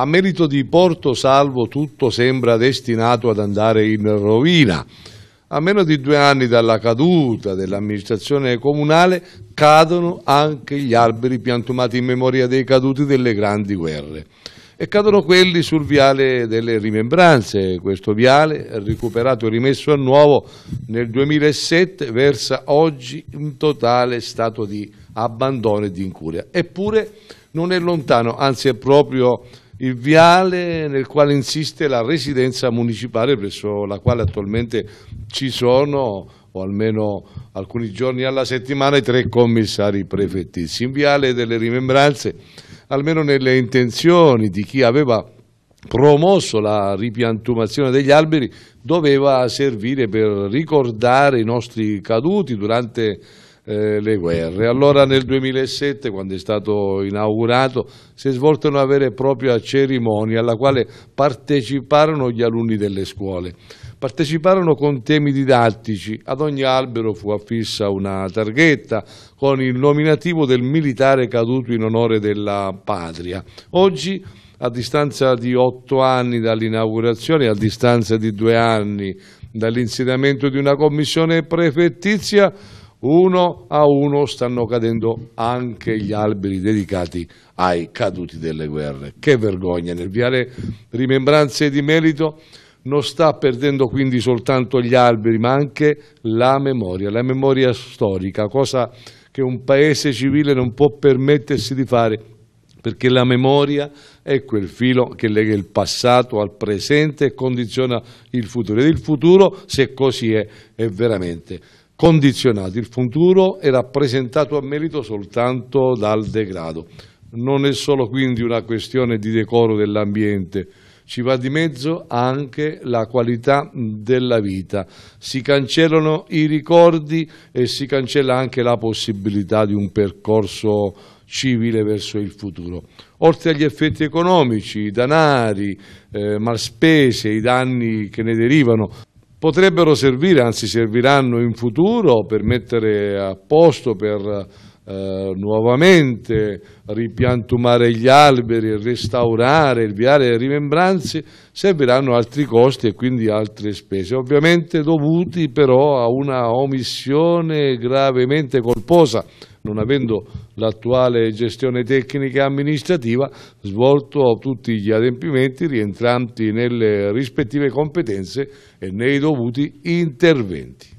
A merito di Porto Salvo tutto sembra destinato ad andare in rovina. A meno di due anni dalla caduta dell'amministrazione comunale cadono anche gli alberi piantumati in memoria dei caduti delle grandi guerre e cadono quelli sul viale delle rimembranze. Questo viale, recuperato e rimesso a nuovo nel 2007, versa oggi in totale stato di abbandono e di incuria. Eppure non è lontano, anzi è proprio il viale nel quale insiste la residenza municipale presso la quale attualmente ci sono o almeno alcuni giorni alla settimana i tre commissari prefettizi. In viale delle rimembranze, almeno nelle intenzioni di chi aveva promosso la ripiantumazione degli alberi, doveva servire per ricordare i nostri caduti durante eh, le guerre. Allora nel 2007, quando è stato inaugurato, si è svolta una vera e propria cerimonia alla quale parteciparono gli alunni delle scuole. Parteciparono con temi didattici, ad ogni albero fu affissa una targhetta con il nominativo del militare caduto in onore della patria. Oggi a distanza di otto anni dall'inaugurazione, a distanza di due anni dall'insediamento di una commissione prefettizia, uno a uno stanno cadendo anche gli alberi dedicati ai caduti delle guerre. Che vergogna, nel viare rimembranze di merito non sta perdendo quindi soltanto gli alberi, ma anche la memoria, la memoria storica, cosa che un paese civile non può permettersi di fare, perché la memoria è quel filo che lega il passato al presente e condiziona il futuro. Ed il futuro, se così è, è veramente condizionati. Il futuro è rappresentato a merito soltanto dal degrado. Non è solo quindi una questione di decoro dell'ambiente, ci va di mezzo anche la qualità della vita. Si cancellano i ricordi e si cancella anche la possibilità di un percorso civile verso il futuro. Oltre agli effetti economici, i danari, eh, malspese, i danni che ne derivano, potrebbero servire, anzi serviranno in futuro per mettere a posto, per eh, nuovamente ripiantumare gli alberi, restaurare, riviare le rimembranze, serviranno altri costi e quindi altre spese, ovviamente dovuti però a una omissione gravemente colposa non avendo l'attuale gestione tecnica e amministrativa, svolto tutti gli adempimenti rientranti nelle rispettive competenze e nei dovuti interventi.